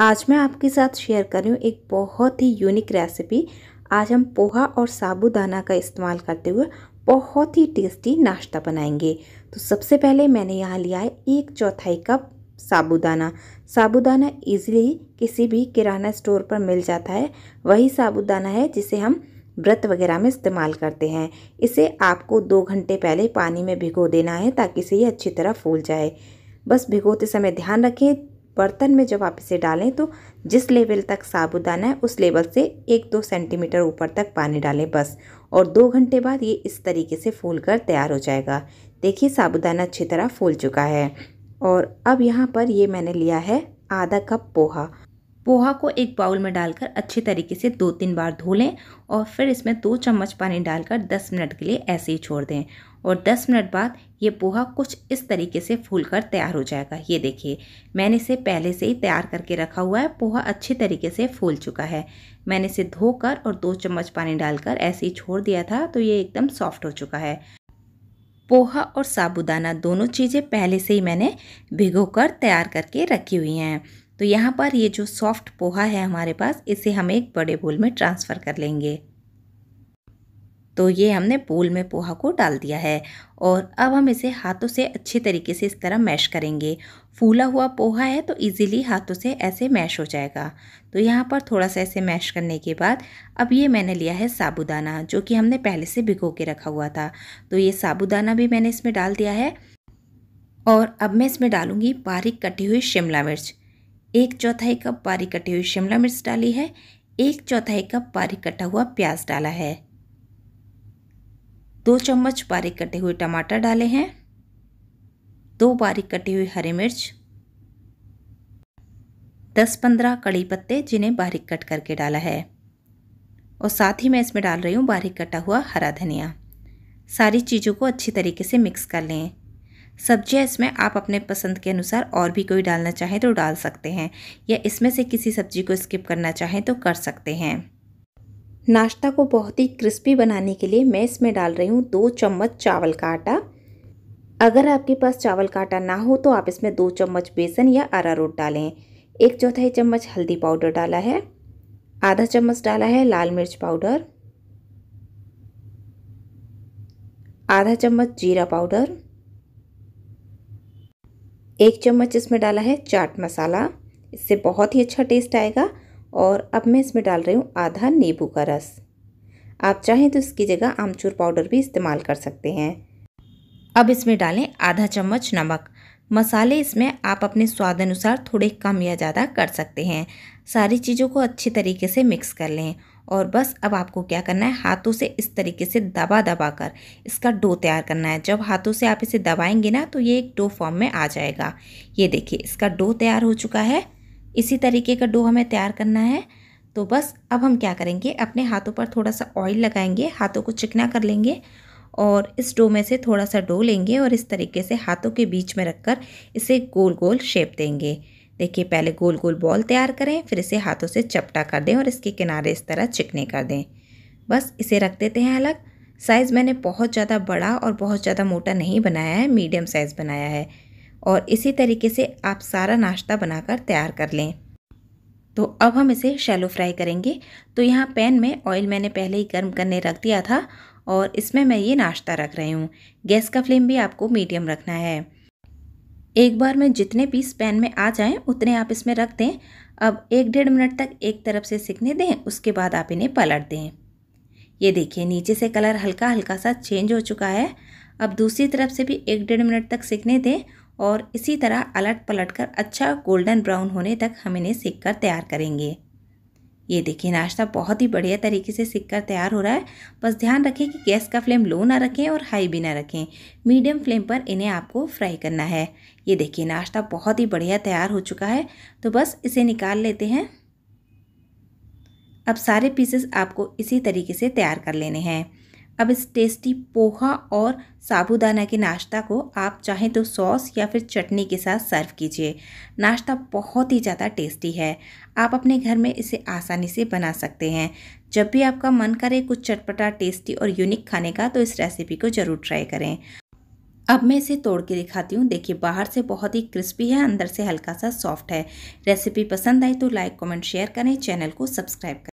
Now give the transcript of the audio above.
आज मैं आपके साथ शेयर कर रही हूँ एक बहुत ही यूनिक रेसिपी आज हम पोहा और साबूदाना का इस्तेमाल करते हुए बहुत ही टेस्टी नाश्ता बनाएंगे तो सबसे पहले मैंने यहाँ लिया है एक चौथाई कप साबूदाना साबूदाना इजीली किसी भी किराना स्टोर पर मिल जाता है वही साबूदाना है जिसे हम व्रत वगैरह में इस्तेमाल करते हैं इसे आपको दो घंटे पहले पानी में भिगो देना है ताकि इसे ये अच्छी तरह फूल जाए बस भिगोते समय ध्यान रखें बर्तन में जब आप इसे डालें तो जिस लेवल तक साबुदाना है उस लेवल से एक दो सेंटीमीटर ऊपर तक पानी डालें बस और दो घंटे बाद ये इस तरीके से फूल कर तैयार हो जाएगा देखिए साबुदाना अच्छी तरह फूल चुका है और अब यहाँ पर ये मैंने लिया है आधा कप पोहा पोहा को एक बाउल में डालकर अच्छे तरीके से दो तीन बार धो लें और फिर इसमें दो चम्मच पानी डालकर 10 मिनट के लिए ऐसे ही छोड़ दें और 10 मिनट बाद ये पोहा कुछ इस तरीके से फूल कर तैयार हो जाएगा ये देखिए मैंने इसे पहले से ही तैयार करके रखा हुआ है पोहा अच्छे तरीके से फूल चुका है मैंने इसे धोकर और दो चम्मच पानी डालकर ऐसे ही छोड़ दिया था तो ये एकदम सॉफ्ट हो चुका है पोहा और साबुदाना दोनों चीज़ें पहले से ही मैंने भिगो कर तैयार करके रखी हुई हैं तो यहाँ पर ये जो सॉफ्ट पोहा है हमारे पास इसे हम एक बड़े बोल में ट्रांसफ़र कर लेंगे तो ये हमने बोल में पोहा को डाल दिया है और अब हम इसे हाथों से अच्छे तरीके से इस तरह मैश करेंगे फूला हुआ पोहा है तो इजीली हाथों से ऐसे मैश हो जाएगा तो यहाँ पर थोड़ा सा ऐसे मैश करने के बाद अब ये मैंने लिया है साबुदाना जो कि हमने पहले से भिगो के रखा हुआ था तो ये साबुदाना भी मैंने इसमें डाल दिया है और अब मैं इसमें डालूँगी बारीक कटी हुई शिमला मिर्च एक चौथाई कप बारीक कटी हुई शिमला मिर्च डाली है एक चौथाई कप बारीक कटा हुआ प्याज डाला है दो चम्मच बारीक कटे हुए टमाटर डाले हैं दो बारीक कटी हुई हरी मिर्च दस पंद्रह कड़ी पत्ते जिन्हें बारीक कट करके डाला है और साथ ही मैं इसमें डाल रही हूँ बारीक कटा हुआ हरा धनिया सारी चीज़ों को अच्छी तरीके से मिक्स कर लें सब्जियाँ इसमें आप अपने पसंद के अनुसार और भी कोई डालना चाहें तो डाल सकते हैं या इसमें से किसी सब्जी को स्किप करना चाहें तो कर सकते हैं नाश्ता को बहुत ही क्रिस्पी बनाने के लिए मैं इसमें डाल रही हूँ दो चम्मच चावल का आटा अगर आपके पास चावल का आटा ना हो तो आप इसमें दो चम्मच बेसन या अरारोट डालें एक चौथाई चम्मच हल्दी पाउडर डाला है आधा चम्मच डाला है लाल मिर्च पाउडर आधा चम्मच जीरा पाउडर एक चम्मच इसमें डाला है चाट मसाला इससे बहुत ही अच्छा टेस्ट आएगा और अब मैं इसमें डाल रही हूँ आधा नींबू का रस आप चाहें तो इसकी जगह आमचूर पाउडर भी इस्तेमाल कर सकते हैं अब इसमें डालें आधा चम्मच नमक मसाले इसमें आप अपने स्वाद अनुसार थोड़े कम या ज़्यादा कर सकते हैं सारी चीज़ों को अच्छे तरीके से मिक्स कर लें और बस अब आपको क्या करना है हाथों से इस तरीके से दबा दबा कर इसका डो तैयार करना है जब हाथों से आप इसे दबाएंगे ना तो ये एक डो फॉर्म में आ जाएगा ये देखिए इसका डो तैयार हो चुका है इसी तरीके का डो हमें तैयार करना है तो बस अब हम क्या करेंगे अपने हाथों पर थोड़ा सा ऑयल लगाएंगे हाथों को चिकना कर लेंगे और इस डो में से थोड़ा सा डो लेंगे और इस तरीके से हाथों के बीच में रखकर इसे गोल गोल शेप देंगे देखिए पहले गोल गोल बॉल तैयार करें फिर इसे हाथों से चपटा कर दें और इसके किनारे इस तरह चिकने कर दें बस इसे रख देते हैं अलग साइज़ मैंने बहुत ज़्यादा बड़ा और बहुत ज़्यादा मोटा नहीं बनाया है मीडियम साइज़ बनाया है और इसी तरीके से आप सारा नाश्ता बनाकर तैयार कर लें तो अब हम इसे शैलो फ्राई करेंगे तो यहाँ पैन में ऑयल मैंने पहले ही गर्म करने रख दिया था और इसमें मैं ये नाश्ता रख रही हूँ गैस का फ्लेम भी आपको मीडियम रखना है एक बार में जितने पीस पैन में आ जाएं उतने आप इसमें रख दें अब एक डेढ़ मिनट तक एक तरफ से सिकने दें उसके बाद आप इन्हें पलट दें ये देखिए नीचे से कलर हल्का हल्का सा चेंज हो चुका है अब दूसरी तरफ से भी एक डेढ़ मिनट तक सिकने दें और इसी तरह अलट पलट कर अच्छा गोल्डन ब्राउन होने तक हम इन्हें सीख कर तैयार करेंगे ये देखिए नाश्ता बहुत ही बढ़िया तरीके से सीख कर तैयार हो रहा है बस ध्यान रखें कि गैस का फ्लेम लो ना रखें और हाई भी ना रखें मीडियम फ्लेम पर इन्हें आपको फ्राई करना है ये देखिए नाश्ता बहुत ही बढ़िया तैयार हो चुका है तो बस इसे निकाल लेते हैं अब सारे पीसेस आपको इसी तरीके से तैयार कर लेने हैं अब इस टेस्टी पोहा और साबूदाना के नाश्ता को आप चाहें तो सॉस या फिर चटनी के साथ सर्व कीजिए नाश्ता बहुत ही ज़्यादा टेस्टी है आप अपने घर में इसे आसानी से बना सकते हैं जब भी आपका मन करे कुछ चटपटा टेस्टी और यूनिक खाने का तो इस रेसिपी को ज़रूर ट्राई करें अब मैं इसे तोड़ के दिखाती हूँ देखिए बाहर से बहुत ही क्रिस्पी है अंदर से हल्का सा सॉफ्ट है रेसिपी पसंद आई तो लाइक कमेंट शेयर करें चैनल को सब्सक्राइब करें